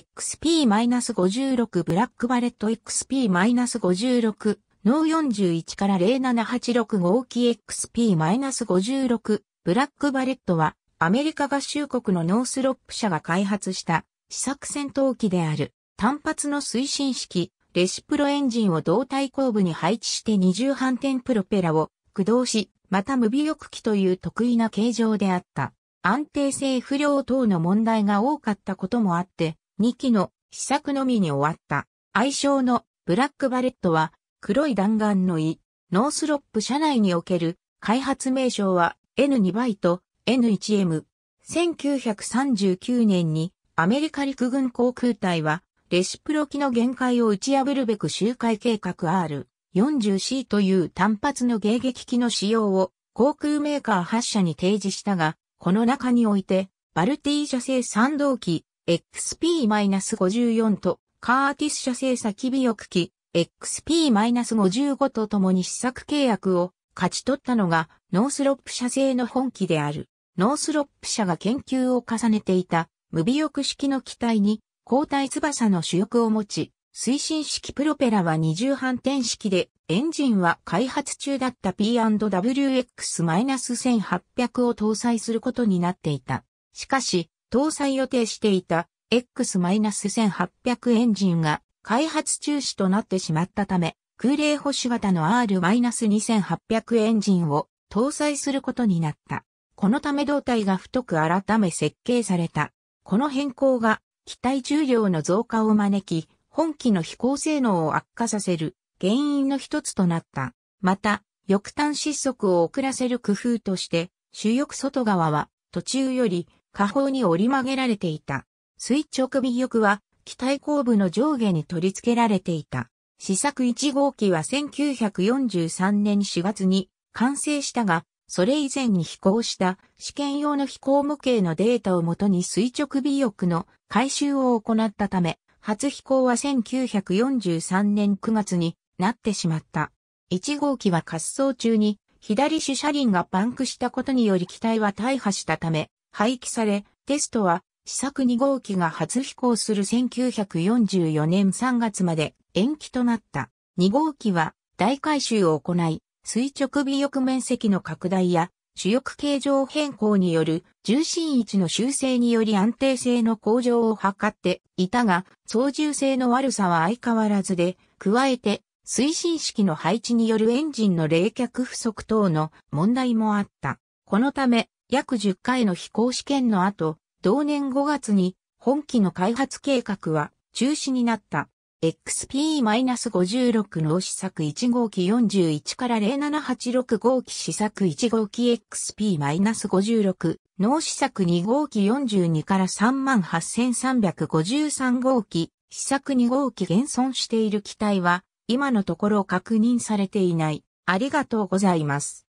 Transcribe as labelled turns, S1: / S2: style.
S1: XP-56 ブラックバレット XP-56 ノー41から0786号機 XP-56 ブラックバレットはアメリカ合衆国のノースロップ社が開発した試作戦闘機である単発の推進式レシプロエンジンを胴体後部に配置して二重反転プロペラを駆動し、また無尾翼機という得意な形状であった。安定性不良等の問題が多かったこともあって、2機の試作のみに終わった。愛称のブラックバレットは黒い弾丸の胃、ノースロップ社内における開発名称は N2 倍と N1M。1939年にアメリカ陸軍航空隊はレシプロ機の限界を打ち破るべく周回計画 R40C という単発の迎撃機の使用を航空メーカー発射に提示したが、この中においてバルティージャ製三動機 XP-54 とカーティス社製先ビオク機 XP-55 と共に試作契約を勝ち取ったのがノースロップ社製の本機である。ノースロップ社が研究を重ねていた無尾翼式の機体に交代翼の主翼を持ち、推進式プロペラは二重反転式で、エンジンは開発中だった P&WX-1800 を搭載することになっていた。しかし、搭載予定していた X-1800 エンジンが開発中止となってしまったため、空冷保守型の R-2800 エンジンを搭載することになった。このため胴体が太く改め設計された。この変更が機体重量の増加を招き、本機の飛行性能を悪化させる原因の一つとなった。また、翼端失速を遅らせる工夫として、主翼外側は途中より下方に折り曲げられていた。垂直尾翼は、機体後部の上下に取り付けられていた。試作1号機は1943年4月に完成したが、それ以前に飛行した試験用の飛行模型のデータをもとに垂直尾翼の回収を行ったため、初飛行は1943年9月になってしまった。1号機は滑走中に左主車輪がパンクしたことにより機体は大破したため、廃棄され、テストは、試作2号機が初飛行する1944年3月まで延期となった。2号機は大改修を行い、垂直尾翼面積の拡大や主翼形状変更による重心位置の修正により安定性の向上を図っていたが、操縦性の悪さは相変わらずで、加えて推進式の配置によるエンジンの冷却不足等の問題もあった。このため、約10回の飛行試験の後、同年5月に本機の開発計画は中止になった。XP-56 の試作1号機41から0786号機試作1号機 XP-56 脳試作2号機42から38353号機試作2号機現存している機体は今のところ確認されていない。ありがとうございます。